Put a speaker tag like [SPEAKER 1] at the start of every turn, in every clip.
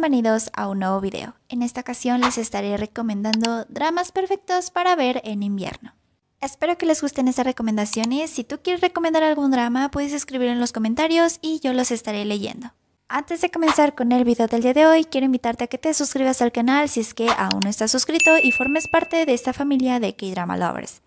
[SPEAKER 1] bienvenidos a un nuevo video. En esta ocasión les estaré recomendando dramas perfectos para ver en invierno. Espero que les gusten estas recomendaciones. Si tú quieres recomendar algún drama, puedes escribir en los comentarios y yo los estaré leyendo. Antes de comenzar con el video del día de hoy, quiero invitarte a que te suscribas al canal si es que aún no estás suscrito y formes parte de esta familia de K-Drama Lovers.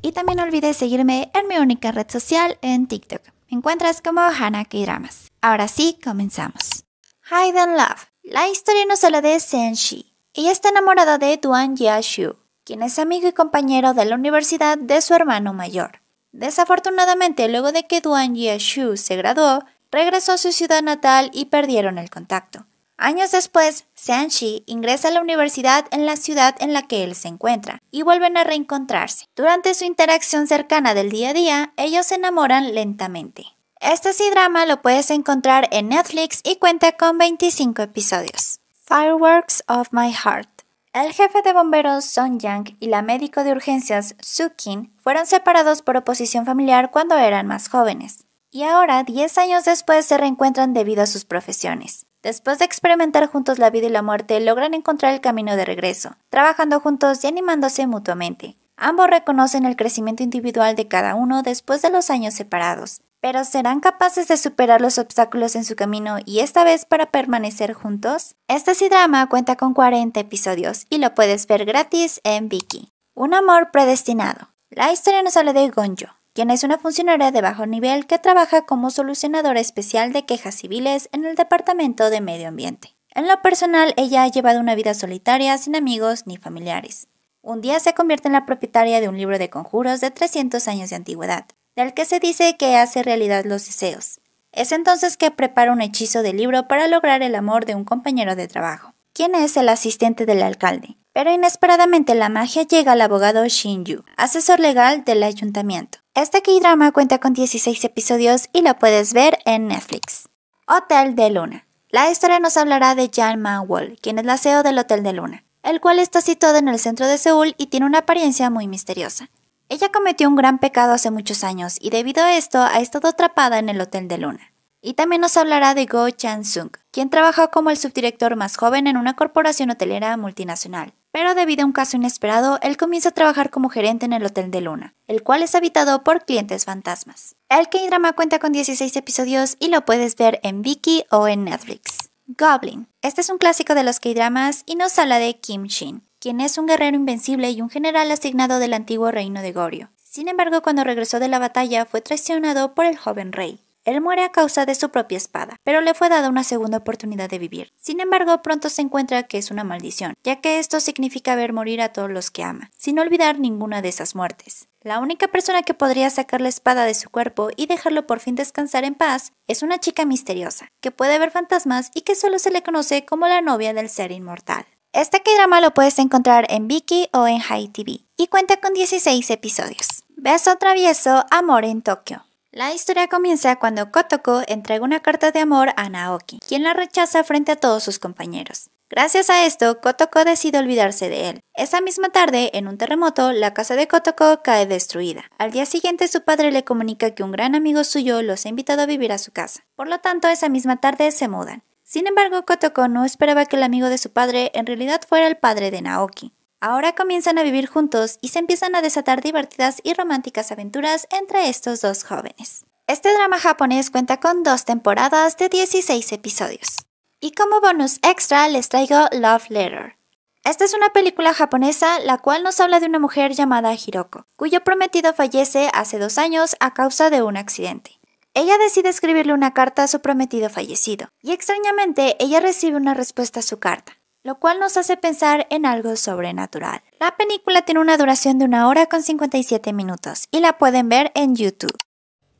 [SPEAKER 1] Y también no olvides seguirme en mi única red social en TikTok. Me encuentras como Hannah K-Dramas. Ahora sí, comenzamos. Hide and Love la historia nos habla de Shi, Ella está enamorada de Duan Shu, quien es amigo y compañero de la universidad de su hermano mayor. Desafortunadamente, luego de que Duan Yashu se graduó, regresó a su ciudad natal y perdieron el contacto. Años después, Shi ingresa a la universidad en la ciudad en la que él se encuentra y vuelven a reencontrarse. Durante su interacción cercana del día a día, ellos se enamoran lentamente. Este sí-drama lo puedes encontrar en Netflix y cuenta con 25 episodios. Fireworks of My Heart. El jefe de bomberos Son Yang y la médico de urgencias Su Kin fueron separados por oposición familiar cuando eran más jóvenes. Y ahora, 10 años después, se reencuentran debido a sus profesiones. Después de experimentar juntos la vida y la muerte, logran encontrar el camino de regreso, trabajando juntos y animándose mutuamente. Ambos reconocen el crecimiento individual de cada uno después de los años separados, pero ¿serán capaces de superar los obstáculos en su camino y esta vez para permanecer juntos? Este sí drama cuenta con 40 episodios y lo puedes ver gratis en Viki. Un amor predestinado. La historia nos habla de Gonjo, quien es una funcionaria de bajo nivel que trabaja como solucionadora especial de quejas civiles en el Departamento de Medio Ambiente. En lo personal, ella ha llevado una vida solitaria, sin amigos ni familiares. Un día se convierte en la propietaria de un libro de conjuros de 300 años de antigüedad, del que se dice que hace realidad los deseos. Es entonces que prepara un hechizo de libro para lograr el amor de un compañero de trabajo, quien es el asistente del alcalde. Pero inesperadamente la magia llega al abogado Shin Yu, asesor legal del ayuntamiento. Este k cuenta con 16 episodios y lo puedes ver en Netflix. Hotel de Luna. La historia nos hablará de Jan Wol, quien es la CEO del Hotel de Luna, el cual está situado en el centro de Seúl y tiene una apariencia muy misteriosa. Ella cometió un gran pecado hace muchos años y debido a esto ha estado atrapada en el Hotel de Luna. Y también nos hablará de Go Chan-sung, quien trabajó como el subdirector más joven en una corporación hotelera multinacional. Pero debido a un caso inesperado, él comienza a trabajar como gerente en el Hotel de Luna, el cual es habitado por clientes fantasmas. El K-drama cuenta con 16 episodios y lo puedes ver en Viki o en Netflix. Goblin. Este es un clásico de los K-dramas y nos habla de Kim Shin, quien es un guerrero invencible y un general asignado del antiguo reino de Gorio. Sin embargo, cuando regresó de la batalla fue traicionado por el joven rey. Él muere a causa de su propia espada, pero le fue dada una segunda oportunidad de vivir. Sin embargo, pronto se encuentra que es una maldición, ya que esto significa ver morir a todos los que ama, sin olvidar ninguna de esas muertes. La única persona que podría sacar la espada de su cuerpo y dejarlo por fin descansar en paz es una chica misteriosa, que puede ver fantasmas y que solo se le conoce como la novia del ser inmortal. Este K-drama lo puedes encontrar en Viki o en High TV y cuenta con 16 episodios. Beso travieso, amor en Tokio. La historia comienza cuando Kotoko entrega una carta de amor a Naoki, quien la rechaza frente a todos sus compañeros. Gracias a esto, Kotoko decide olvidarse de él. Esa misma tarde, en un terremoto, la casa de Kotoko cae destruida. Al día siguiente, su padre le comunica que un gran amigo suyo los ha invitado a vivir a su casa. Por lo tanto, esa misma tarde se mudan. Sin embargo, Kotoko no esperaba que el amigo de su padre en realidad fuera el padre de Naoki. Ahora comienzan a vivir juntos y se empiezan a desatar divertidas y románticas aventuras entre estos dos jóvenes. Este drama japonés cuenta con dos temporadas de 16 episodios. Y como bonus extra les traigo Love Letter, esta es una película japonesa la cual nos habla de una mujer llamada Hiroko, cuyo prometido fallece hace dos años a causa de un accidente. Ella decide escribirle una carta a su prometido fallecido, y extrañamente ella recibe una respuesta a su carta, lo cual nos hace pensar en algo sobrenatural. La película tiene una duración de una hora con 57 minutos y la pueden ver en YouTube.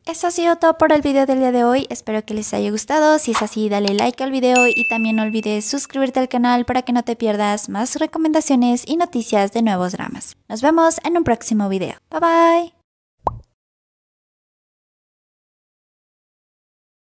[SPEAKER 1] Eso ha sido todo por el video del día de hoy, espero que les haya gustado, si es así dale like al video y también no olvides suscribirte al canal para que no te pierdas más recomendaciones y noticias de nuevos dramas. Nos vemos en un próximo video, bye bye.